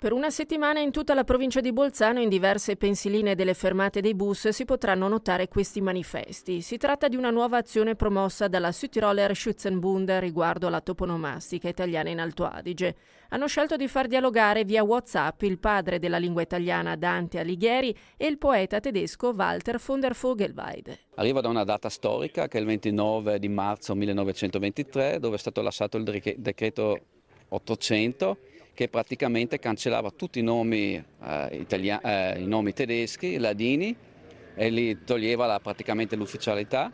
Per una settimana in tutta la provincia di Bolzano, in diverse pensiline delle fermate dei bus, si potranno notare questi manifesti. Si tratta di una nuova azione promossa dalla Südtiroler Schützenbund riguardo alla toponomastica italiana in Alto Adige. Hanno scelto di far dialogare via WhatsApp il padre della lingua italiana Dante Alighieri e il poeta tedesco Walter von der Vogelweide. Arriva da una data storica che è il 29 di marzo 1923, dove è stato lasciato il decreto 800 che praticamente cancellava tutti i nomi, eh, eh, i nomi tedeschi, ladini, e li toglieva la, praticamente l'ufficialità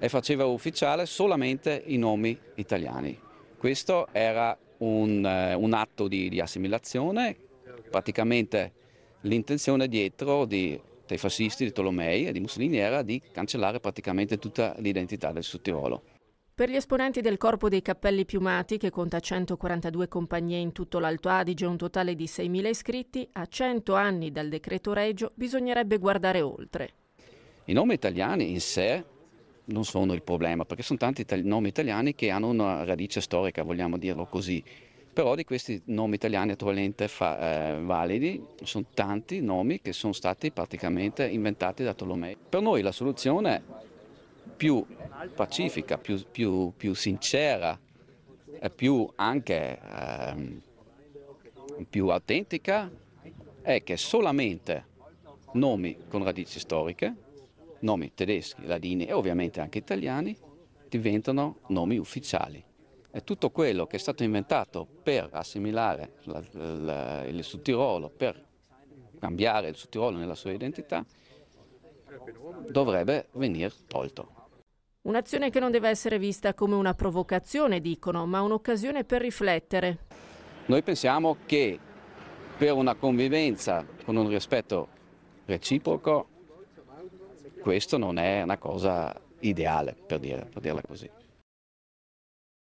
e faceva ufficiale solamente i nomi italiani. Questo era un, eh, un atto di, di, assimilazione, praticamente l'intenzione dietro di, dei fascisti di Tolomei e di Mussolini era di cancellare praticamente tutta l'identità del Sud Tirolo. Per gli esponenti del Corpo dei Cappelli Piumati, che conta 142 compagnie in tutto l'Alto Adige e un totale di 6.000 iscritti, a 100 anni dal decreto Regio bisognerebbe guardare oltre. I nomi italiani in sé non sono il problema, perché sono tanti nomi italiani che hanno una radice storica, vogliamo dirlo così. Però di questi nomi italiani attualmente fa, eh, validi sono tanti nomi che sono stati praticamente inventati da Tolomei. Per noi la soluzione più pacifica, più, più, più sincera e più anche ehm, più autentica è che solamente nomi con radici storiche, nomi tedeschi, ladini e ovviamente anche italiani, diventano nomi ufficiali. E tutto quello che è stato inventato per assimilare la, la, il Sud Tirolo, per cambiare il Sud Tirolo nella sua identità, dovrebbe venire tolto. Un'azione che non deve essere vista come una provocazione, dicono, ma un'occasione per riflettere. Noi pensiamo che per una convivenza con un rispetto reciproco questo non è una cosa ideale, per, dire, per dirla così.